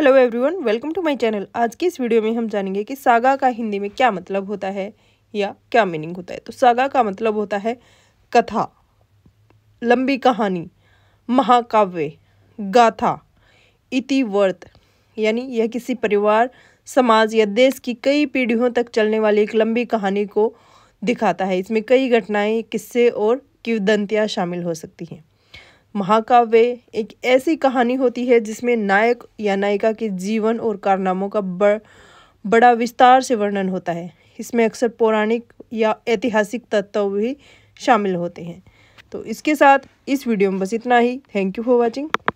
hello everyone welcome to my channel आज की इस वीडियो में हम जानेंगे कि सागा का हिंदी में क्या मतलब होता है या क्या मीनिंग होता है तो सागा का मतलब होता है कथा लंबी कहानी महाकाव्य गाथा इतिवर्त यानी यह किसी परिवार समाज या देश की कई पीढ़ियों तक चलने वाली एक लंबी कहानी को दिखाता है इसमें कई घटनाएँ किस्से और किवदंतियाँ शामिल हो सकती हैं महाकाव्य एक ऐसी कहानी होती है जिसमें नायक या नायिका के जीवन और कारनामों का बड़ बड़ा विस्तार से वर्णन होता है इसमें अक्सर पौराणिक या ऐतिहासिक तत्व भी शामिल होते हैं तो इसके साथ इस वीडियो में बस इतना ही थैंक यू फॉर वॉचिंग